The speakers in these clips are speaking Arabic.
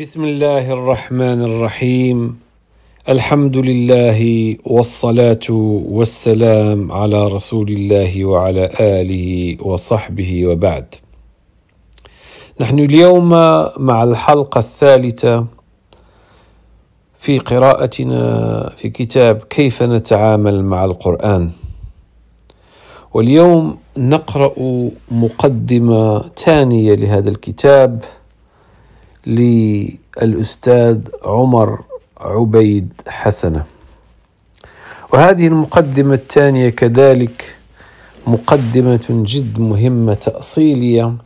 بسم الله الرحمن الرحيم الحمد لله والصلاه والسلام على رسول الله وعلى اله وصحبه وبعد نحن اليوم مع الحلقه الثالثه في قراءتنا في كتاب كيف نتعامل مع القران واليوم نقرا مقدمه ثانيه لهذا الكتاب للأستاذ عمر عبيد حسنة وهذه المقدمة الثانية كذلك مقدمة جد مهمة تأصيلية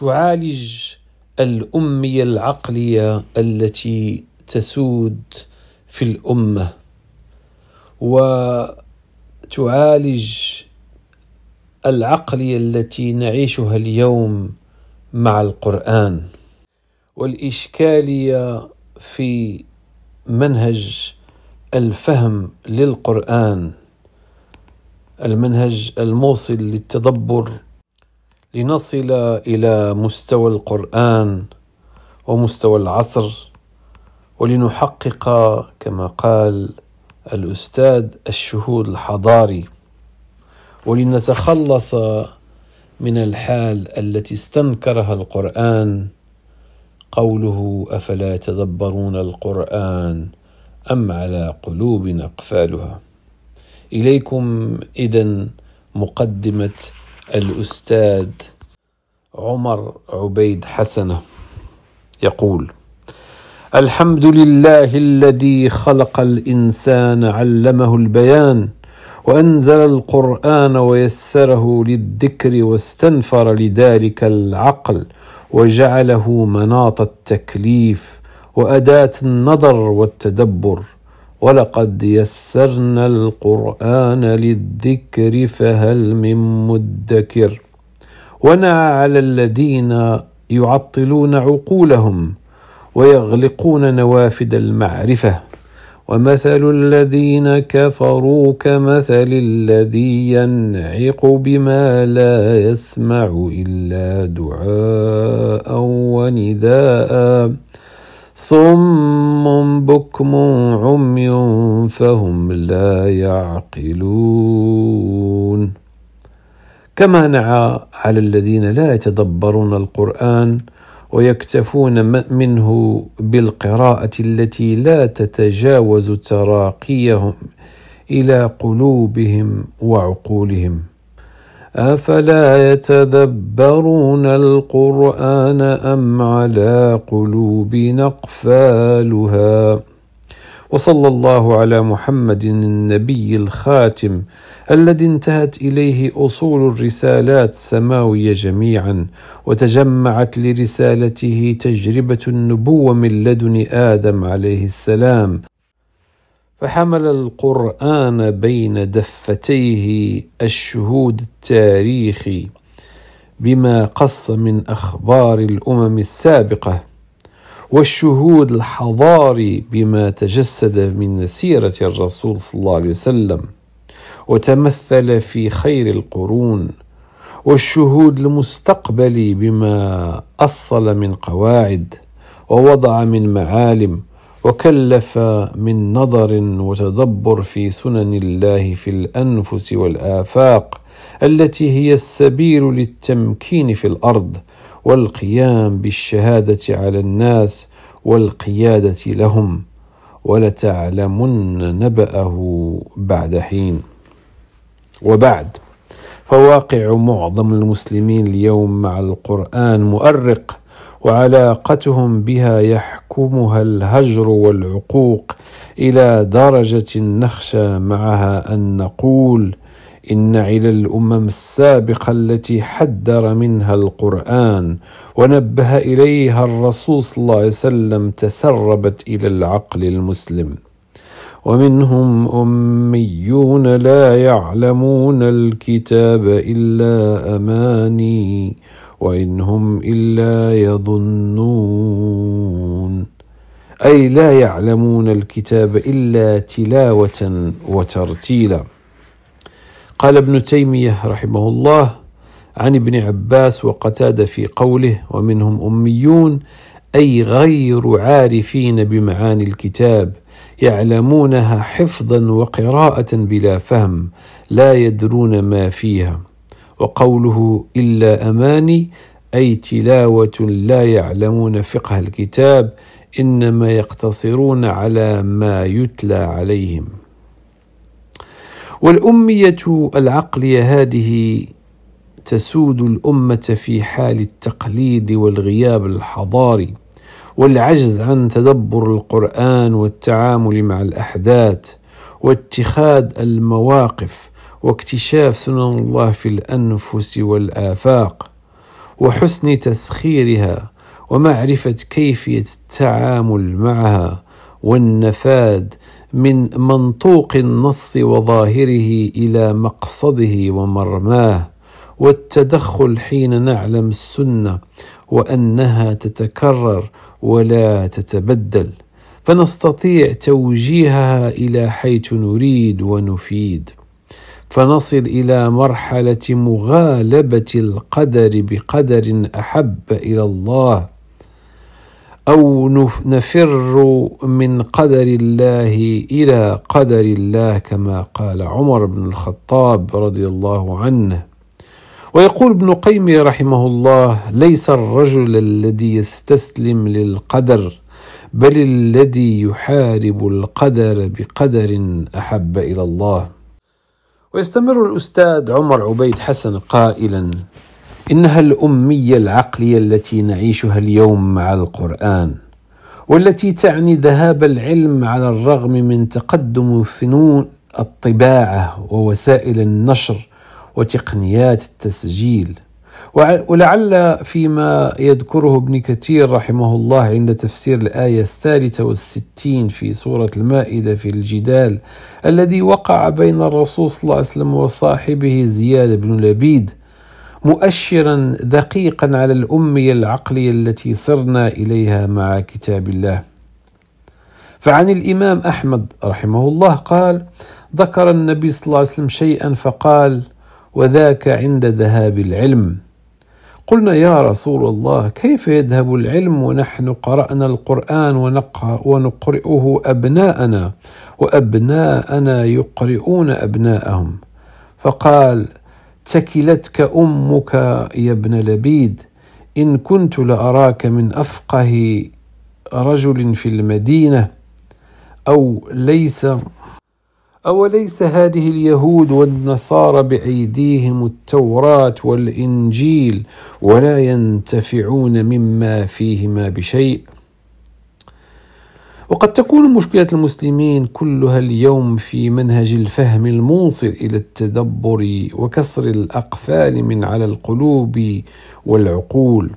تعالج الأمية العقلية التي تسود في الأمة وتعالج العقلية التي نعيشها اليوم مع القرآن والاشكاليه في منهج الفهم للقران المنهج الموصل للتدبر لنصل الى مستوى القران ومستوى العصر ولنحقق كما قال الاستاذ الشهود الحضاري ولنتخلص من الحال التي استنكرها القران قوله افلا يتدبرون القران ام على قلوب اقفالها اليكم اذا مقدمه الاستاذ عمر عبيد حسنه يقول الحمد لله الذي خلق الانسان علمه البيان وانزل القران ويسره للذكر واستنفر لذلك العقل وجعله مناط التكليف واداه النظر والتدبر ولقد يسرنا القران للذكر فهل من مدكر ونعى على الذين يعطلون عقولهم ويغلقون نوافذ المعرفه ومثل الذين كفروا كمثل الذي ينعق بما لا يسمع الا دعاء ونداء صم بكم عمي فهم لا يعقلون كما نعى على الذين لا يتدبرون القران ويكتفون منه بالقراءة التي لا تتجاوز تراقيهم إلى قلوبهم وعقولهم أفلا يتدبرون القرآن أم على قلوب أقفالها ؟ وصلى الله على محمد النبي الخاتم الذي انتهت اليه اصول الرسالات السماويه جميعا وتجمعت لرسالته تجربه النبوه من لدن ادم عليه السلام فحمل القران بين دفتيه الشهود التاريخي بما قص من اخبار الامم السابقه والشهود الحضاري بما تجسد من سيرة الرسول صلى الله عليه وسلم وتمثل في خير القرون والشهود المستقبلي بما أصل من قواعد ووضع من معالم وكلف من نظر وتدبر في سنن الله في الانفس والافاق التي هي السبيل للتمكين في الارض والقيام بالشهاده على الناس والقياده لهم ولتعلمن نباه بعد حين وبعد فواقع معظم المسلمين اليوم مع القران مؤرق وعلاقتهم بها يحكمها الهجر والعقوق الى درجه نخشى معها ان نقول إن على الأمم السابقة التي حذر منها القرآن ونبه إليها الرسول صلى الله عليه وسلم تسربت إلى العقل المسلم ومنهم أميون لا يعلمون الكتاب إلا أماني وإن هم إلا يظنون أي لا يعلمون الكتاب إلا تلاوة وترتيلا قال ابن تيميه رحمه الله عن ابن عباس وقتاده في قوله ومنهم اميون اي غير عارفين بمعاني الكتاب يعلمونها حفظا وقراءه بلا فهم لا يدرون ما فيها وقوله الا اماني اي تلاوه لا يعلمون فقه الكتاب انما يقتصرون على ما يتلى عليهم والأمية العقلية هذه تسود الأمة في حال التقليد والغياب الحضاري والعجز عن تدبر القرآن والتعامل مع الأحداث واتخاذ المواقف واكتشاف سنن الله في الأنفس والآفاق وحسن تسخيرها ومعرفة كيفية التعامل معها والنفاذ من منطوق النص وظاهره الى مقصده ومرماه والتدخل حين نعلم السنه وانها تتكرر ولا تتبدل فنستطيع توجيهها الى حيث نريد ونفيد فنصل الى مرحله مغالبه القدر بقدر احب الى الله أو نفر من قدر الله إلى قدر الله كما قال عمر بن الخطاب رضي الله عنه ويقول ابن قيم رحمه الله ليس الرجل الذي يستسلم للقدر بل الذي يحارب القدر بقدر أحب إلى الله ويستمر الأستاذ عمر عبيد حسن قائلا إنها الأمية العقلية التي نعيشها اليوم مع القرآن والتي تعني ذهاب العلم على الرغم من تقدم فنون الطباعة ووسائل النشر وتقنيات التسجيل ولعل فيما يذكره ابن كثير رحمه الله عند تفسير الآية الثالثة والستين في سورة المائدة في الجدال الذي وقع بين الرسول صلى الله عليه وسلم وصاحبه زياد بن لبيد مؤشرا دقيقا على الاميه العقليه التي صرنا اليها مع كتاب الله فعن الامام احمد رحمه الله قال ذكر النبي صلى الله عليه وسلم شيئا فقال وذاك عند ذهاب العلم قلنا يا رسول الله كيف يذهب العلم ونحن قرانا القران ونقرئه ابناءنا وابناءنا يقرئون ابناءهم فقال اتكلتك امك يا ابن لبيد ان كنت لاراك من افقه رجل في المدينه او ليس أوليس هذه اليهود والنصارى بأيديهم التوراة والإنجيل ولا ينتفعون مما فيهما بشيء وقد تكون مشكلة المسلمين كلها اليوم في منهج الفهم الموصل إلى التدبر وكسر الأقفال من على القلوب والعقول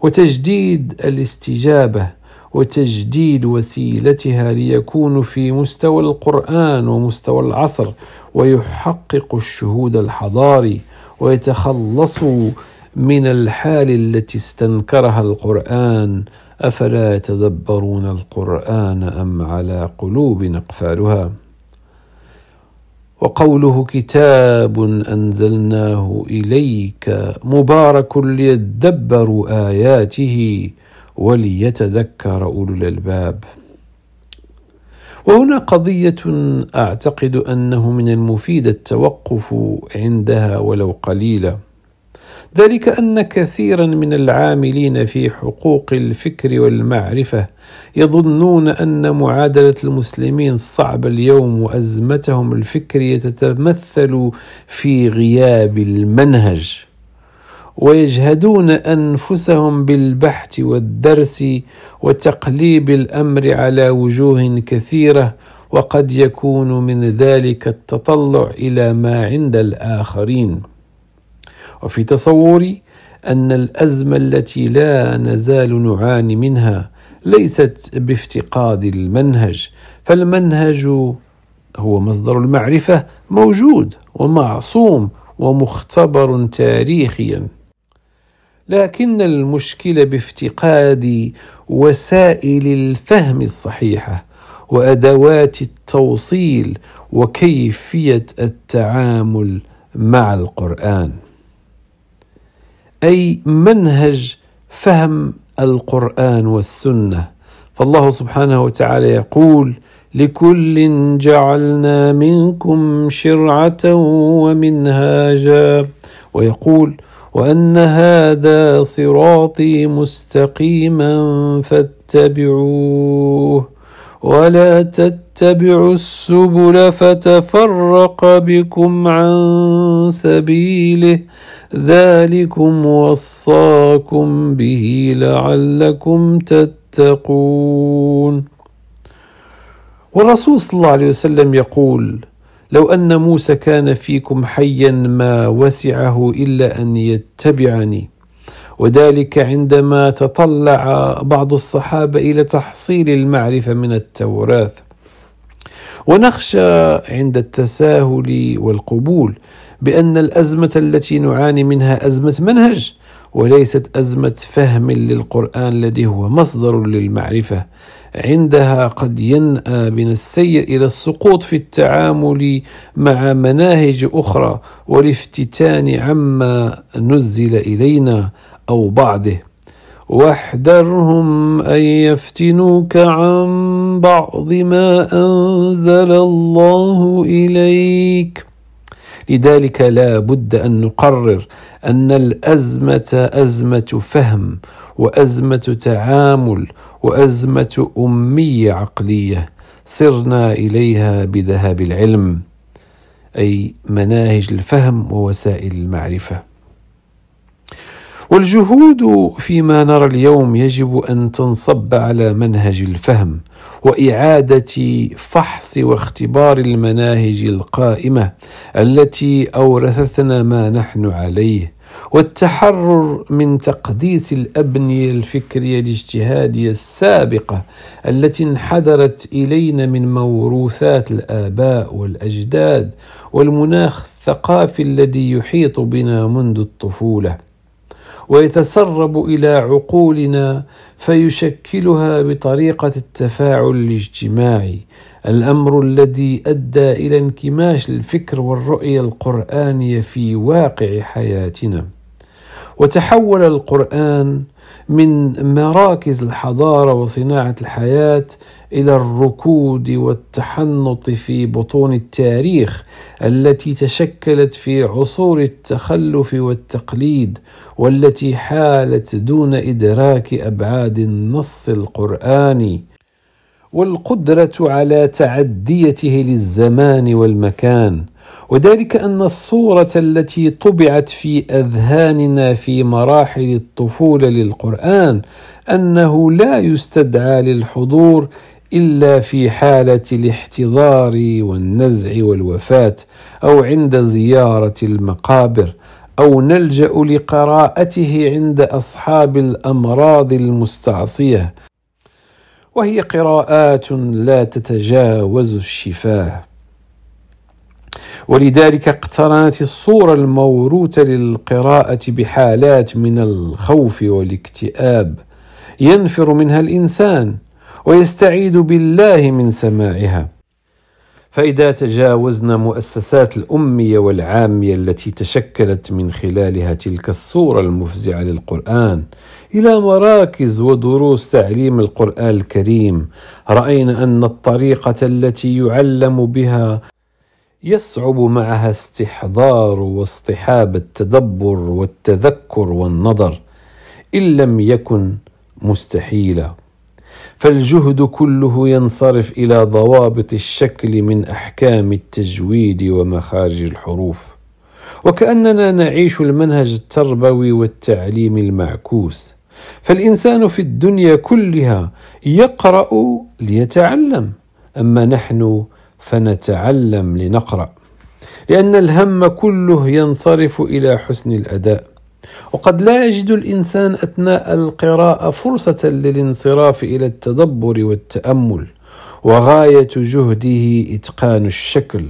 وتجديد الاستجابة وتجديد وسيلتها ليكون في مستوى القرآن ومستوى العصر ويحقق الشهود الحضاري ويتخلص من الحال التي استنكرها القرآن افلا يتدبرون القران ام على قلوب اقفالها وقوله كتاب انزلناه اليك مبارك ليدبروا اياته وليتذكر اولو الالباب وهنا قضيه اعتقد انه من المفيد التوقف عندها ولو قليلا ذلك ان كثيرا من العاملين في حقوق الفكر والمعرفه يظنون ان معادله المسلمين الصعبه اليوم وازمتهم الفكريه تتمثل في غياب المنهج ويجهدون انفسهم بالبحث والدرس وتقليب الامر على وجوه كثيره وقد يكون من ذلك التطلع الى ما عند الاخرين وفي تصوري أن الأزمة التي لا نزال نعاني منها ليست بافتقاد المنهج فالمنهج هو مصدر المعرفة موجود ومعصوم ومختبر تاريخيا لكن المشكله بافتقاد وسائل الفهم الصحيحه وادوات التوصيل وكيفيه التعامل مع القران اي منهج فهم القران والسنه فالله سبحانه وتعالى يقول لكل جعلنا منكم شرعه ومنهاجا ويقول وان هذا صراطي مستقيما فاتبعوه ولا تتبعوا تتبعوا السبل فتفرق بكم عن سبيله ذلكم وصاكم به لعلكم تتقون والرسول صلى الله عليه وسلم يقول لو ان موسى كان فيكم حيا ما وسعه الا ان يتبعني وذلك عندما تطلع بعض الصحابه الى تحصيل المعرفه من التوراه ونخشى عند التساهل والقبول بأن الأزمة التي نعاني منها أزمة منهج وليست أزمة فهم للقرآن الذي هو مصدر للمعرفة عندها قد ينأى بنا السير إلى السقوط في التعامل مع مناهج أخرى والافتتان عما نزل إلينا أو بعضه واحذرهم أن يفتنوك عن بعض ما أنزل الله إليك لذلك لا بد أن نقرر أن الأزمة أزمة فهم وأزمة تعامل وأزمة أمية عقلية سرنا إليها بذهاب العلم أي مناهج الفهم ووسائل المعرفة والجهود فيما نرى اليوم يجب ان تنصب على منهج الفهم واعاده فحص واختبار المناهج القائمه التي اورثتنا ما نحن عليه والتحرر من تقديس الابنيه الفكريه الاجتهاديه السابقه التي انحدرت الينا من موروثات الاباء والاجداد والمناخ الثقافي الذي يحيط بنا منذ الطفوله ويتسرب الى عقولنا فيشكلها بطريقه التفاعل الاجتماعي الامر الذي ادى الى انكماش الفكر والرؤيه القرانيه في واقع حياتنا وتحول القران من مراكز الحضاره وصناعه الحياه الى الركود والتحنط في بطون التاريخ التي تشكلت في عصور التخلف والتقليد والتي حالت دون ادراك ابعاد النص القراني والقدره على تعديته للزمان والمكان وذلك ان الصوره التي طبعت في اذهاننا في مراحل الطفوله للقران انه لا يستدعى للحضور إلا في حالة الاحتضار والنزع والوفاة أو عند زيارة المقابر أو نلجأ لقراءته عند أصحاب الأمراض المستعصية وهي قراءات لا تتجاوز الشفاه ولذلك اقترنت الصورة الموروثة للقراءة بحالات من الخوف والاكتئاب ينفر منها الإنسان ويستعيد بالله من سماعها فإذا تجاوزنا مؤسسات الأمية والعامية التي تشكلت من خلالها تلك الصورة المفزعة للقرآن إلى مراكز ودروس تعليم القرآن الكريم رأينا أن الطريقة التي يعلم بها يصعب معها استحضار واصطحاب التدبر والتذكر والنظر إن لم يكن مستحيلا فالجهد كله ينصرف الى ضوابط الشكل من احكام التجويد ومخارج الحروف وكاننا نعيش المنهج التربوي والتعليمي المعكوس فالانسان في الدنيا كلها يقرا ليتعلم اما نحن فنتعلم لنقرا لان الهم كله ينصرف الى حسن الاداء وقد لا يجد الانسان اثناء القراءه فرصه للانصراف الى التدبر والتامل وغايه جهده اتقان الشكل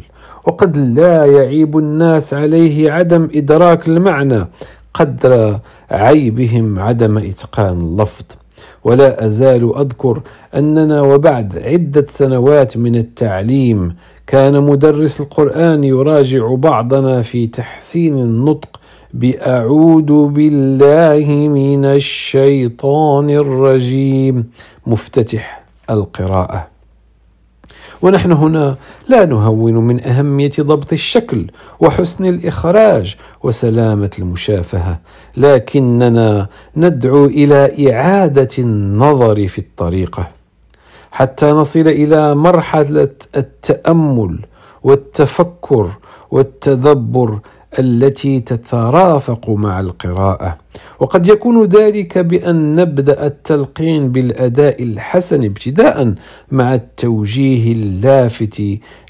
وقد لا يعيب الناس عليه عدم ادراك المعنى قدر عيبهم عدم اتقان اللفظ ولا ازال اذكر اننا وبعد عده سنوات من التعليم كان مدرس القران يراجع بعضنا في تحسين النطق بأعوذ بالله من الشيطان الرجيم مفتتح القراءة ونحن هنا لا نهون من أهمية ضبط الشكل وحسن الإخراج وسلامة المشافهة لكننا ندعو إلى إعادة النظر في الطريقة حتى نصل إلى مرحلة التأمل والتفكر والتدبر التي تترافق مع القراءه وقد يكون ذلك بان نبدا التلقين بالاداء الحسن ابتداء مع التوجيه اللافت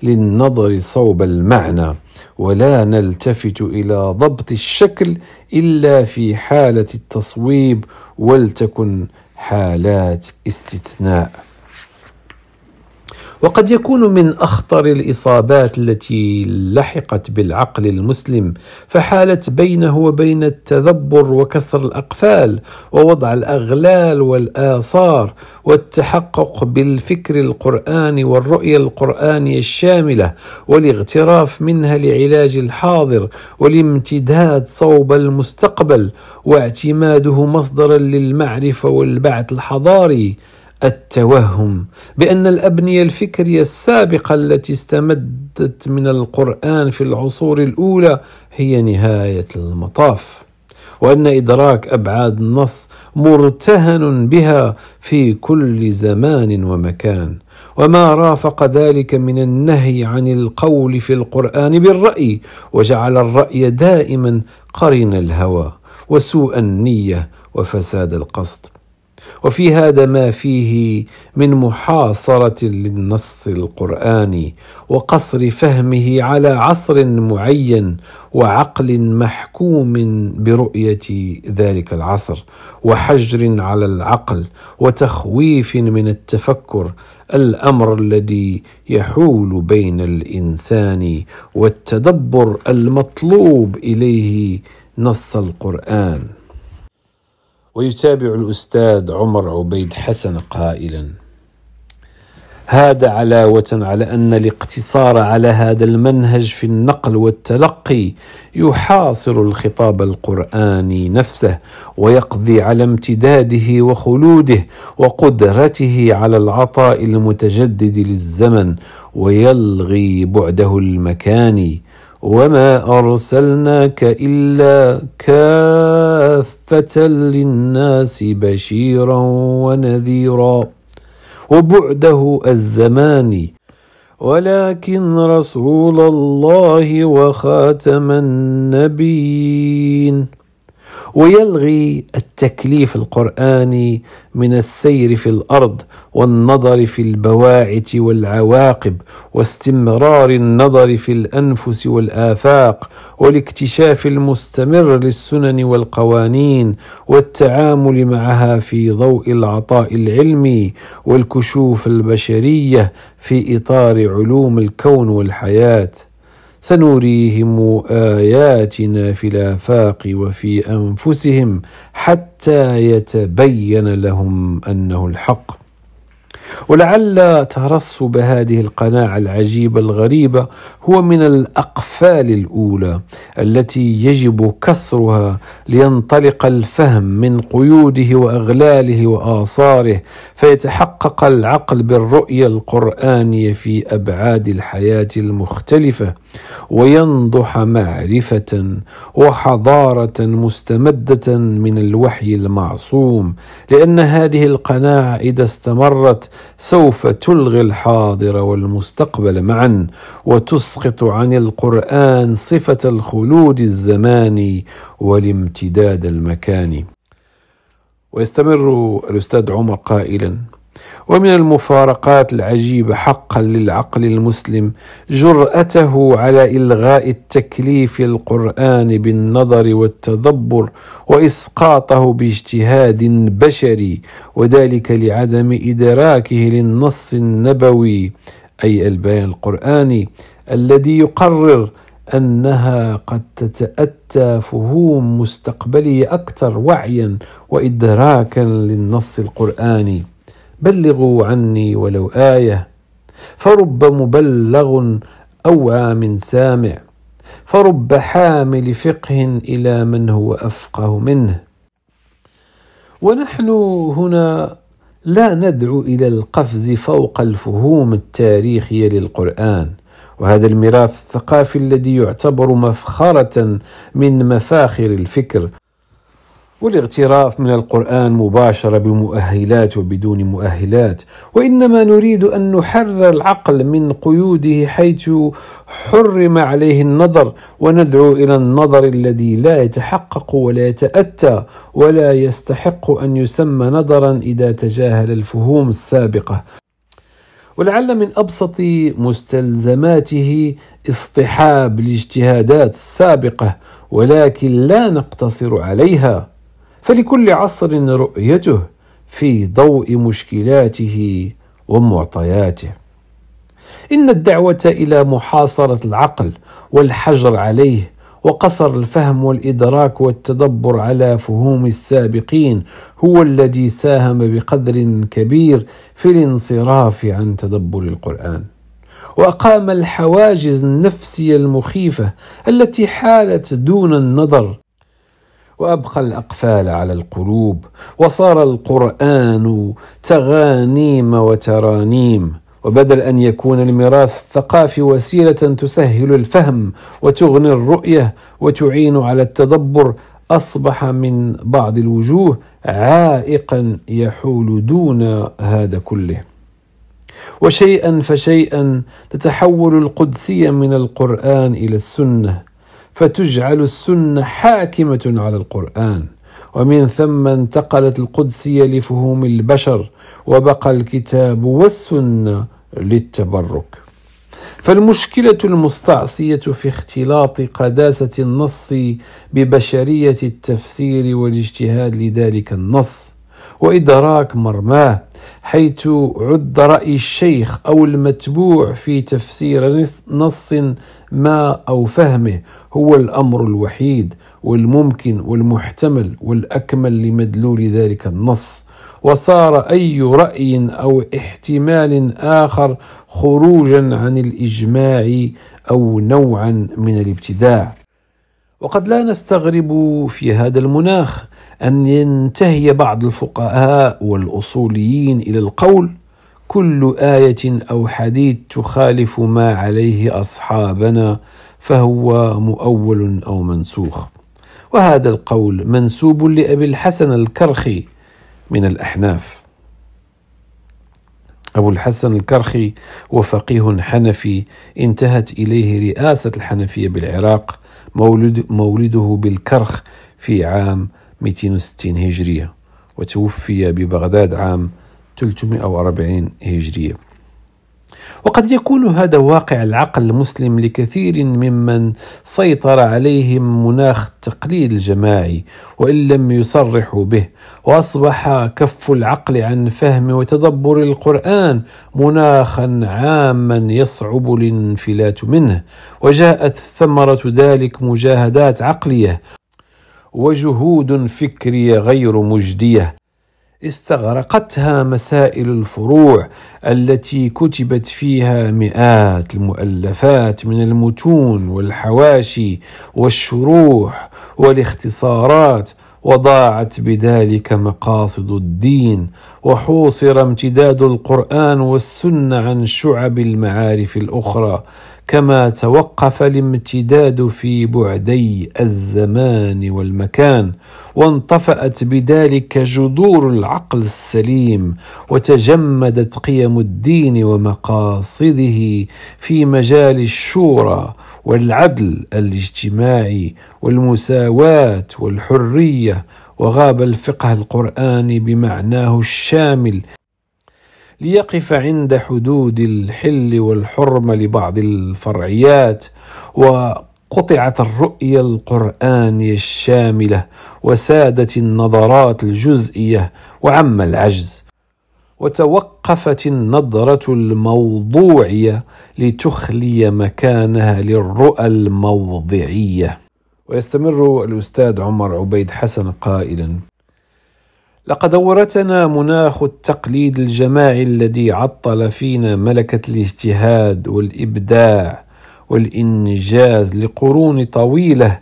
للنظر صوب المعنى ولا نلتفت الى ضبط الشكل الا في حاله التصويب ولتكن حالات استثناء وقد يكون من اخطر الاصابات التي لحقت بالعقل المسلم فحالت بينه وبين التذبر وكسر الاقفال ووضع الاغلال والاثار والتحقق بالفكر القراني والرؤيه القرانيه الشامله والاغتراف منها لعلاج الحاضر والامتداد صوب المستقبل واعتماده مصدرا للمعرفه والبعث الحضاري التوهم بان الابنيه الفكريه السابقه التي استمدت من القران في العصور الاولى هي نهايه المطاف وان ادراك ابعاد النص مرتهن بها في كل زمان ومكان وما رافق ذلك من النهي عن القول في القران بالراي وجعل الراي دائما قرن الهوى وسوء النيه وفساد القصد وفي هذا ما فيه من محاصره للنص القراني وقصر فهمه على عصر معين وعقل محكوم برؤيه ذلك العصر وحجر على العقل وتخويف من التفكر الامر الذي يحول بين الانسان والتدبر المطلوب اليه نص القران ويتابع الأستاذ عمر عبيد حسن قائلا هذا علاوة على أن الاقتصار على هذا المنهج في النقل والتلقي يحاصر الخطاب القرآني نفسه ويقضي على امتداده وخلوده وقدرته على العطاء المتجدد للزمن ويلغي بعده المكاني وما أرسلناك إلا كاف للناس بشيرا ونذيرا وبعده الزمان ولكن رسول الله وخاتم النبيين ويلغي التكليف القراني من السير في الارض والنظر في البواعث والعواقب واستمرار النظر في الانفس والافاق والاكتشاف المستمر للسنن والقوانين والتعامل معها في ضوء العطاء العلمي والكشوف البشريه في اطار علوم الكون والحياه سنريهم اياتنا في الافاق وفي انفسهم حتى يتبين لهم انه الحق ولعل ترصب هذه القناعه العجيبه الغريبه هو من الاقفال الاولى التي يجب كسرها لينطلق الفهم من قيوده واغلاله واثاره فيتحقق العقل بالرؤيه القرانيه في ابعاد الحياه المختلفه وينضح معرفه وحضاره مستمده من الوحي المعصوم لان هذه القناعه اذا استمرت سوف تلغي الحاضر والمستقبل معا وتسقط عن القران صفه الخلود الزماني والامتداد المكاني ويستمر الاستاذ عمر قائلا ومن المفارقات العجيبه حقا للعقل المسلم جراته على الغاء التكليف القران بالنظر والتدبر واسقاطه باجتهاد بشري وذلك لعدم ادراكه للنص النبوي اي البيان القراني الذي يقرر انها قد تتاتى فهوم مستقبليه اكثر وعيا وادراكا للنص القراني بلغوا عني ولو آية فرب مبلغ أوعى من سامع فرب حامل فقه إلى من هو أفقه منه ونحن هنا لا ندعو إلى القفز فوق الفهوم التاريخية للقرآن وهذا الميراث الثقافي الذي يعتبر مفخرة من مفاخر الفكر والاغتراف من القرآن مباشرة بمؤهلات وبدون مؤهلات وإنما نريد أن نحرر العقل من قيوده حيث حرم عليه النظر وندعو إلى النظر الذي لا يتحقق ولا يتأتى ولا يستحق أن يسمى نظرا إذا تجاهل الفهوم السابقة ولعل من ابسط مستلزماته اصطحاب الاجتهادات السابقه ولكن لا نقتصر عليها فلكل عصر رؤيته في ضوء مشكلاته ومعطياته ان الدعوه الى محاصره العقل والحجر عليه وقصر الفهم والادراك والتدبر على فهوم السابقين هو الذي ساهم بقدر كبير في الانصراف عن تدبر القران واقام الحواجز النفسيه المخيفه التي حالت دون النظر وابقى الاقفال على القلوب وصار القران تغانيم وترانيم وبدل ان يكون الميراث الثقافي وسيله تسهل الفهم وتغني الرؤيه وتعين على التدبر اصبح من بعض الوجوه عائقا يحول دون هذا كله وشيئا فشيئا تتحول القدسيه من القران الى السنه فتجعل السنة حاكمة على القرآن ومن ثم انتقلت القدسية لفهوم البشر وبقى الكتاب والسنة للتبرك فالمشكلة المستعصية في اختلاط قداسة النص ببشرية التفسير والاجتهاد لذلك النص وإدراك مرماه حيث عد رأي الشيخ أو المتبوع في تفسير نص ما أو فهمه هو الأمر الوحيد والممكن والمحتمل والأكمل لمدلول ذلك النص وصار أي رأي أو احتمال آخر خروجا عن الإجماع أو نوعا من الابتداع وقد لا نستغرب في هذا المناخ أن ينتهي بعض الفقهاء والأصوليين إلى القول كل ايه او حديث تخالف ما عليه اصحابنا فهو مؤول او منسوخ وهذا القول منسوب لابي الحسن الكرخي من الاحناف أبو الحسن الكرخي وفقيه حنفي انتهت إليه رئاسة الحنفية بالعراق مولد مولده بالكرخ في عام 260 هجرية وتوفي ببغداد عام 340 هجرية وقد يكون هذا واقع العقل المسلم لكثير ممن سيطر عليهم مناخ التقليد الجماعي وان لم يصرحوا به واصبح كف العقل عن فهم وتدبر القران مناخا عاما يصعب الانفلات منه وجاءت ثمره ذلك مجاهدات عقليه وجهود فكريه غير مجديه استغرقتها مسائل الفروع التي كتبت فيها مئات المؤلفات من المتون والحواشي والشروح والاختصارات وضاعت بذلك مقاصد الدين وحوصر امتداد القران والسنه عن شعب المعارف الاخرى كما توقف الامتداد في بعدي الزمان والمكان وانطفات بذلك جذور العقل السليم وتجمدت قيم الدين ومقاصده في مجال الشورى والعدل الاجتماعي والمساواه والحريه وغاب الفقه القراني بمعناه الشامل ليقف عند حدود الحل والحرمه لبعض الفرعيات وقطعت الرؤيه القرانيه الشامله وسادت النظرات الجزئيه وعم العجز وتوقفت النظره الموضوعيه لتخلي مكانها للرؤى الموضعيه ويستمر الاستاذ عمر عبيد حسن قائلا لقد ورثنا مناخ التقليد الجماعي الذي عطل فينا ملكة الاجتهاد والإبداع والإنجاز لقرون طويلة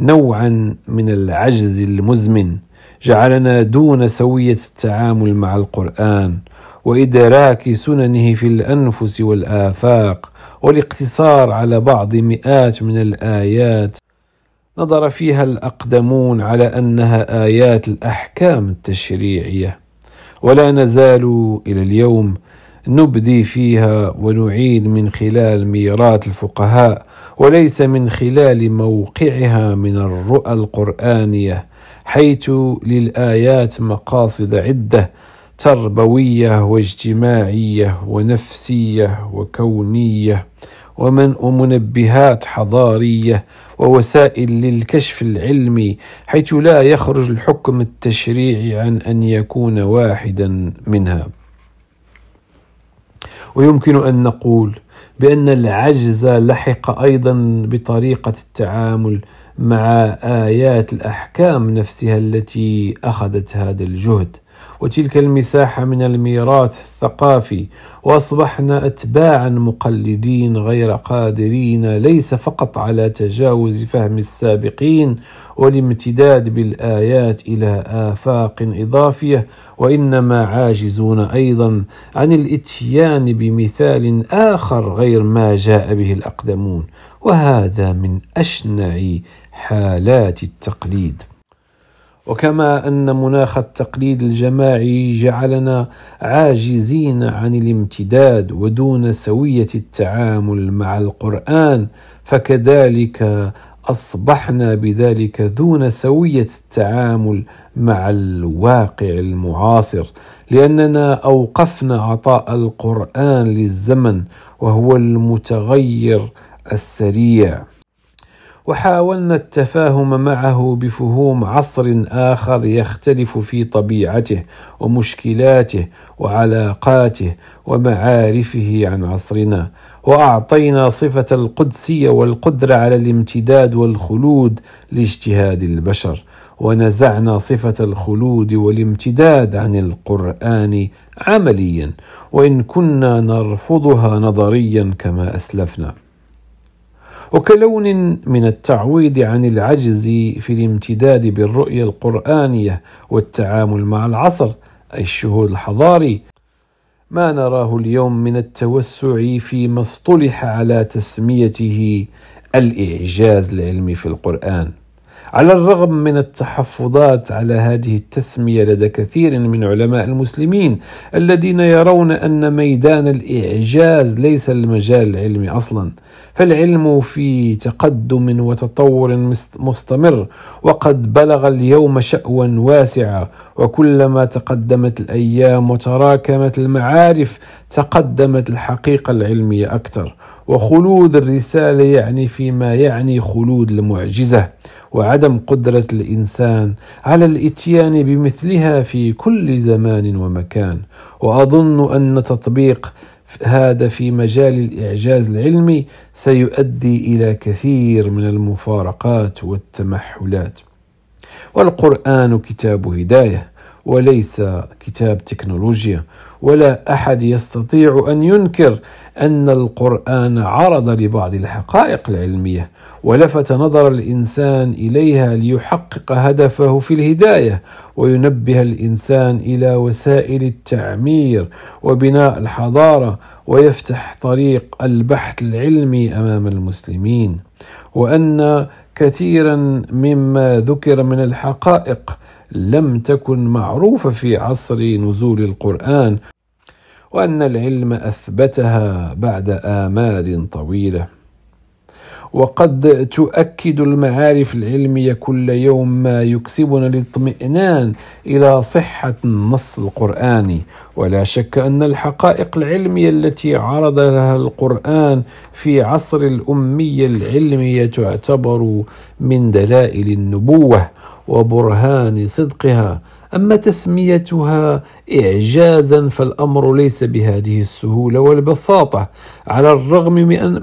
نوعا من العجز المزمن جعلنا دون سوية التعامل مع القرآن وإدراك سننه في الأنفس والآفاق والاقتصار على بعض مئات من الآيات نظر فيها الأقدمون على أنها آيات الأحكام التشريعية ولا نزال إلى اليوم نبدي فيها ونعيد من خلال ميراث الفقهاء وليس من خلال موقعها من الرؤى القرآنية حيث للآيات مقاصد عدة تربوية واجتماعية ونفسية وكونية ومن ومنبهات حضارية ووسائل للكشف العلمي حيث لا يخرج الحكم التشريعي عن أن يكون واحدا منها ويمكن أن نقول بأن العجز لحق أيضا بطريقة التعامل مع آيات الأحكام نفسها التي أخذت هذا الجهد وتلك المساحة من الميراث الثقافي وأصبحنا أتباعا مقلدين غير قادرين ليس فقط على تجاوز فهم السابقين والامتداد بالآيات إلى آفاق إضافية وإنما عاجزون أيضا عن الإتيان بمثال آخر غير ما جاء به الأقدمون وهذا من أشنع حالات التقليد وكما ان مناخ التقليد الجماعي جعلنا عاجزين عن الامتداد ودون سويه التعامل مع القران فكذلك اصبحنا بذلك دون سويه التعامل مع الواقع المعاصر لاننا اوقفنا عطاء القران للزمن وهو المتغير السريع وحاولنا التفاهم معه بفهوم عصر اخر يختلف في طبيعته ومشكلاته وعلاقاته ومعارفه عن عصرنا واعطينا صفه القدسيه والقدره على الامتداد والخلود لاجتهاد البشر ونزعنا صفه الخلود والامتداد عن القران عمليا وان كنا نرفضها نظريا كما اسلفنا وكلون من التعويض عن العجز في الامتداد بالرؤية القرآنية والتعامل مع العصر أي الشهود الحضاري ما نراه اليوم من التوسع فيما اصطلح على تسميته الإعجاز العلمي في القرآن على الرغم من التحفظات على هذه التسميه لدى كثير من علماء المسلمين الذين يرون ان ميدان الاعجاز ليس المجال العلمي اصلا فالعلم في تقدم وتطور مستمر وقد بلغ اليوم شأوا واسعا وكلما تقدمت الايام وتراكمت المعارف تقدمت الحقيقه العلميه اكثر وخلود الرسالة يعني فيما يعني خلود المعجزة وعدم قدرة الإنسان على الإتيان بمثلها في كل زمان ومكان وأظن أن تطبيق هذا في مجال الإعجاز العلمي سيؤدي إلى كثير من المفارقات والتمحلات والقرآن كتاب هداية وليس كتاب تكنولوجيا ولا احد يستطيع ان ينكر ان القران عرض لبعض الحقائق العلميه ولفت نظر الانسان اليها ليحقق هدفه في الهدايه وينبه الانسان الى وسائل التعمير وبناء الحضاره ويفتح طريق البحث العلمي امام المسلمين وان كثيرا مما ذكر من الحقائق لم تكن معروفه في عصر نزول القران وان العلم اثبتها بعد امال طويله وقد تؤكد المعارف العلميه كل يوم ما يكسبنا الاطمئنان الى صحه النص القراني ولا شك ان الحقائق العلميه التي عرض لها القران في عصر الاميه العلميه تعتبر من دلائل النبوه وبرهان صدقها اما تسميتها اعجازا فالامر ليس بهذه السهوله والبساطه على الرغم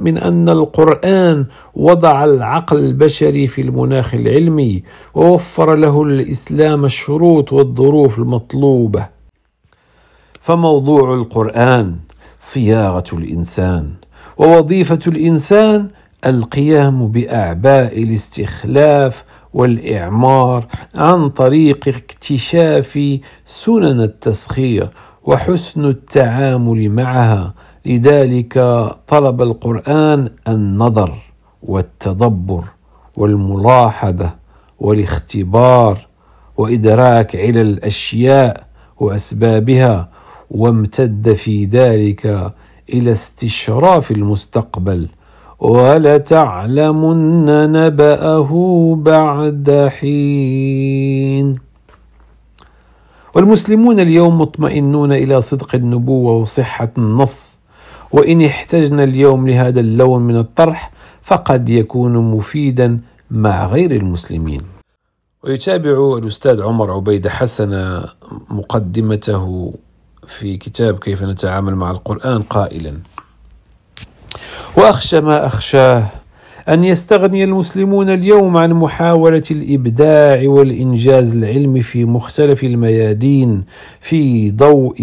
من ان القران وضع العقل البشري في المناخ العلمي ووفر له الاسلام الشروط والظروف المطلوبه فموضوع القران صياغه الانسان ووظيفه الانسان القيام باعباء الاستخلاف والإعمار عن طريق اكتشاف سنن التسخير وحسن التعامل معها لذلك طلب القرآن النظر والتدبر والملاحظة والاختبار وإدراك علل الأشياء وأسبابها وامتد في ذلك إلى استشراف المستقبل ولتعلمن نبأه بعد حين والمسلمون اليوم مطمئنون إلى صدق النبوة وصحة النص وإن احتجنا اليوم لهذا اللون من الطرح فقد يكون مفيدا مع غير المسلمين ويتابع الأستاذ عمر عبيد حسن مقدمته في كتاب كيف نتعامل مع القرآن قائلاً واخشى ما اخشاه ان يستغني المسلمون اليوم عن محاوله الابداع والانجاز العلمي في مختلف الميادين في ضوء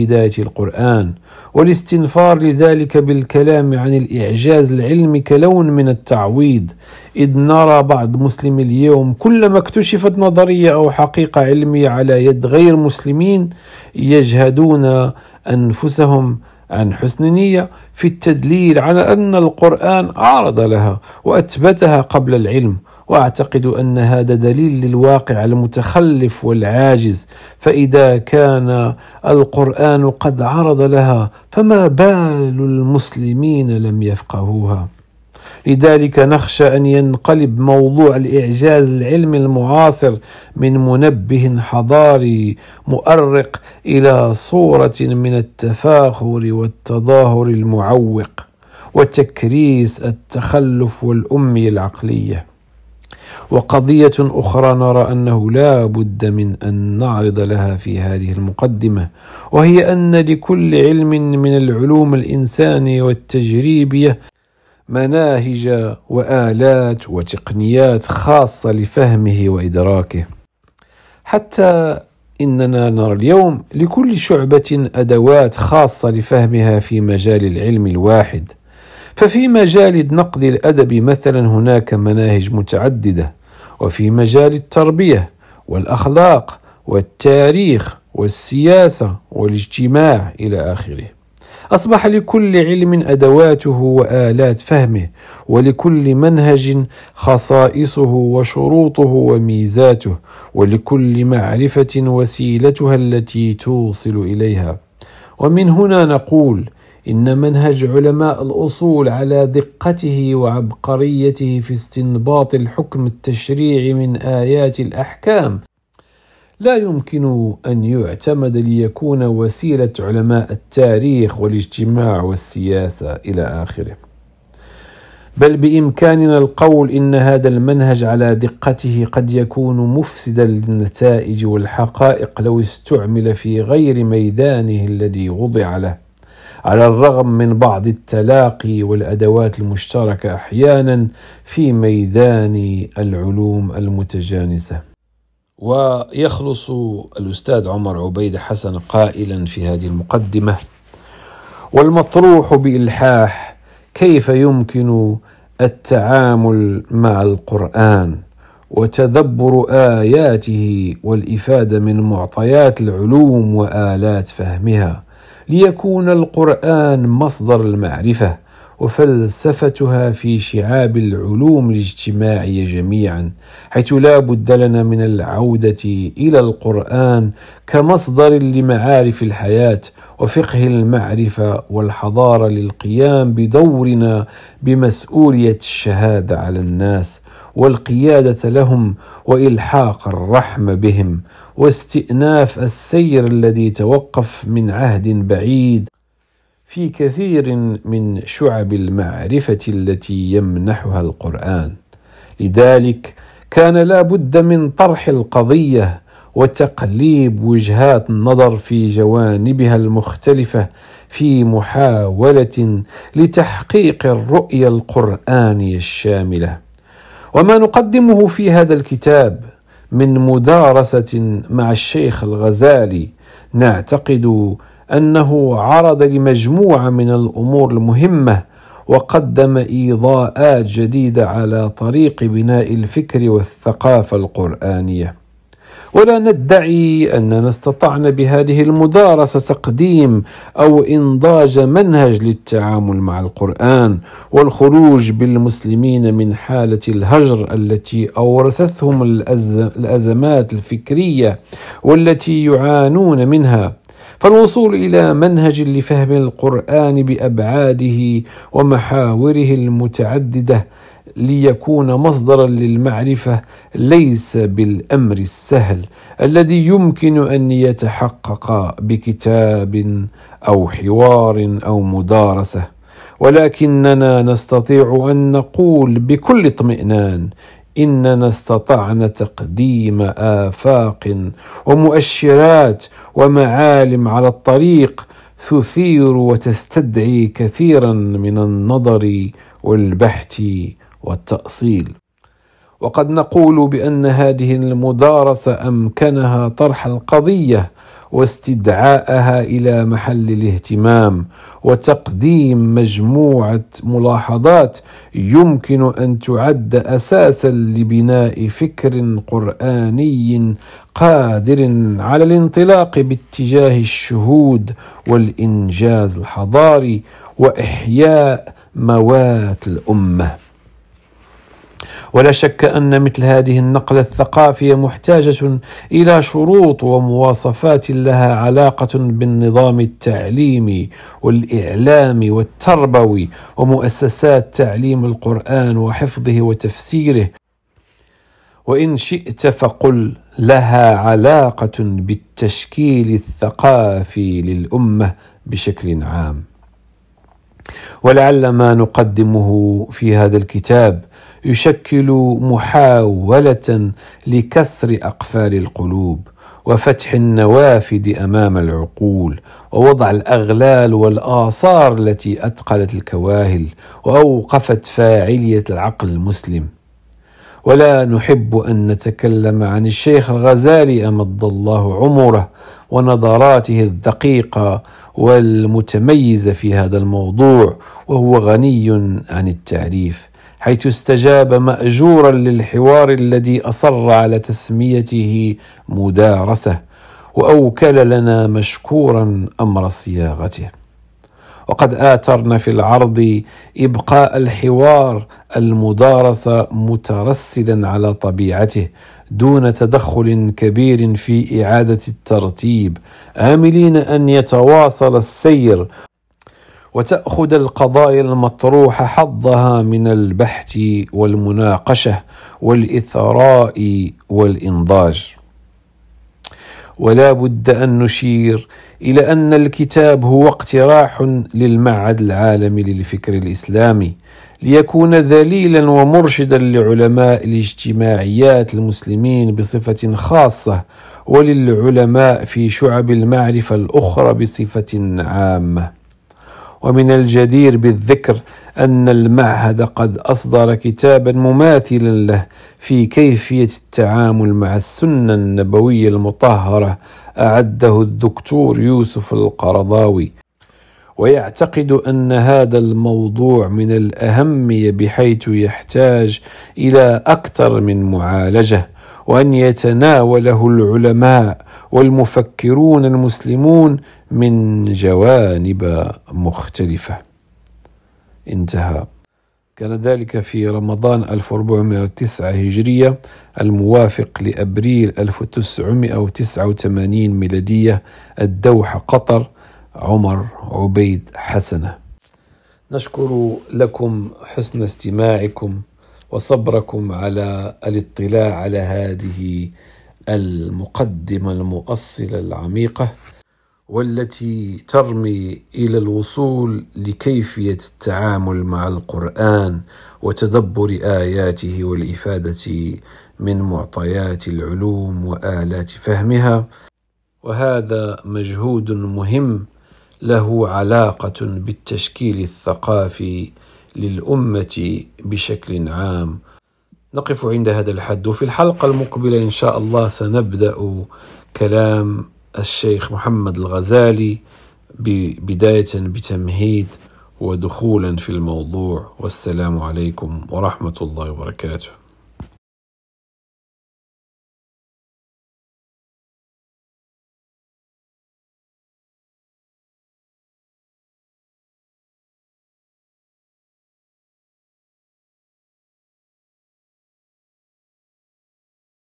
هدايه القران والاستنفار لذلك بالكلام عن الاعجاز العلمي كلون من التعويض اذ نرى بعض مسلمي اليوم كلما اكتشفت نظريه او حقيقه علميه على يد غير مسلمين يجهدون انفسهم عن حسن نية في التدليل على أن القرآن عارض لها وأثبتها قبل العلم واعتقد ان هذا دليل للواقع المتخلف والعاجز فاذا كان القران قد عرض لها فما بال المسلمين لم يفقهوها لذلك نخشى أن ينقلب موضوع الإعجاز العلمي المعاصر من منبه حضاري مؤرق إلى صورة من التفاخر والتظاهر المعوق وتكريس التخلف والأمية العقلية وقضية أخرى نرى أنه لا بد من أن نعرض لها في هذه المقدمة وهي أن لكل علم من العلوم الإنسانية والتجريبية مناهج والات وتقنيات خاصه لفهمه وادراكه حتى اننا نرى اليوم لكل شعبه ادوات خاصه لفهمها في مجال العلم الواحد ففي مجال نقد الادب مثلا هناك مناهج متعدده وفي مجال التربيه والاخلاق والتاريخ والسياسه والاجتماع الى اخره أصبح لكل علم أدواته وآلات فهمه ولكل منهج خصائصه وشروطه وميزاته ولكل معرفة وسيلتها التي توصل إليها ومن هنا نقول إن منهج علماء الأصول على دقته وعبقريته في استنباط الحكم التشريعي من آيات الأحكام لا يمكن أن يعتمد ليكون وسيلة علماء التاريخ والاجتماع والسياسة إلى آخره بل بإمكاننا القول إن هذا المنهج على دقته قد يكون مفسدا للنتائج والحقائق لو استعمل في غير ميدانه الذي وضع له على الرغم من بعض التلاقي والادوات المشتركه احيانا في ميدان العلوم المتجانسه ويخلص الأستاذ عمر عبيد حسن قائلا في هذه المقدمة والمطروح بإلحاح كيف يمكن التعامل مع القرآن وتدبر آياته والإفادة من معطيات العلوم وآلات فهمها ليكون القرآن مصدر المعرفة وفلسفتها في شعاب العلوم الاجتماعيه جميعا حيث لا بد لنا من العوده الى القران كمصدر لمعارف الحياه وفقه المعرفه والحضاره للقيام بدورنا بمسؤوليه الشهاده على الناس والقياده لهم والحاق الرحمه بهم واستئناف السير الذي توقف من عهد بعيد في كثير من شعب المعرفه التي يمنحها القران لذلك كان لا بد من طرح القضيه وتقليب وجهات النظر في جوانبها المختلفه في محاوله لتحقيق الرؤيه القرانيه الشامله وما نقدمه في هذا الكتاب من مدارسه مع الشيخ الغزالي نعتقد انه عرض لمجموعه من الامور المهمه وقدم ايضاءات جديده على طريق بناء الفكر والثقافه القرانيه ولا ندعي اننا استطعنا بهذه المدارسه تقديم او انضاج منهج للتعامل مع القران والخروج بالمسلمين من حاله الهجر التي اورثتهم الازمات الفكريه والتي يعانون منها فالوصول الى منهج لفهم القران بابعاده ومحاوره المتعدده ليكون مصدرا للمعرفه ليس بالامر السهل الذي يمكن ان يتحقق بكتاب او حوار او مدارسه ولكننا نستطيع ان نقول بكل اطمئنان اننا استطعنا تقديم افاق ومؤشرات ومعالم على الطريق تثير وتستدعي كثيرا من النظر والبحث والتاصيل وقد نقول بان هذه المدارسه امكنها طرح القضيه واستدعاءها الى محل الاهتمام وتقديم مجموعه ملاحظات يمكن ان تعد اساسا لبناء فكر قراني قادر على الانطلاق باتجاه الشهود والانجاز الحضاري واحياء موات الامه ولا شك ان مثل هذه النقله الثقافيه محتاجه الى شروط ومواصفات لها علاقه بالنظام التعليمي والاعلامي والتربوي ومؤسسات تعليم القران وحفظه وتفسيره وان شئت فقل لها علاقه بالتشكيل الثقافي للامه بشكل عام ولعل ما نقدمه في هذا الكتاب يشكل محاوله لكسر اقفال القلوب وفتح النوافذ امام العقول ووضع الاغلال والاثار التي اثقلت الكواهل واوقفت فاعليه العقل المسلم ولا نحب ان نتكلم عن الشيخ الغزالي امد الله عمره ونظراته الدقيقه والمتميزه في هذا الموضوع وهو غني عن التعريف حيث استجاب ماجورا للحوار الذي اصر على تسميته مدارسه واوكل لنا مشكورا امر صياغته وقد اثرنا في العرض ابقاء الحوار المدارسه مترسلا على طبيعته دون تدخل كبير في اعاده الترتيب املين ان يتواصل السير وتأخذ القضايا المطروحة حظها من البحث والمناقشة والإثراء والإنضاج. ولا بد أن نشير إلى أن الكتاب هو اقتراح للمعهد العالمي للفكر الإسلامي ليكون ذليلا ومرشدا لعلماء الاجتماعيات المسلمين بصفة خاصة وللعلماء في شعب المعرفة الأخرى بصفة عامة. ومن الجدير بالذكر أن المعهد قد أصدر كتابا مماثلا له في كيفية التعامل مع السنة النبوية المطهرة أعده الدكتور يوسف القرضاوي ويعتقد أن هذا الموضوع من الأهمية بحيث يحتاج إلى أكثر من معالجة وان يتناوله العلماء والمفكرون المسلمون من جوانب مختلفه انتهى كان ذلك في رمضان 1409 هجرية الموافق لأبريل 1989 ميلادية الدوحة قطر عمر عبيد حسنة نشكر لكم حسن استماعكم وصبركم على الاطلاع على هذه المقدمه المؤصله العميقه والتي ترمي الى الوصول لكيفيه التعامل مع القران وتدبر اياته والافاده من معطيات العلوم والات فهمها وهذا مجهود مهم له علاقه بالتشكيل الثقافي للأمة بشكل عام نقف عند هذا الحد وفي الحلقة المقبلة إن شاء الله سنبدأ كلام الشيخ محمد الغزالي بداية بتمهيد ودخولا في الموضوع والسلام عليكم ورحمة الله وبركاته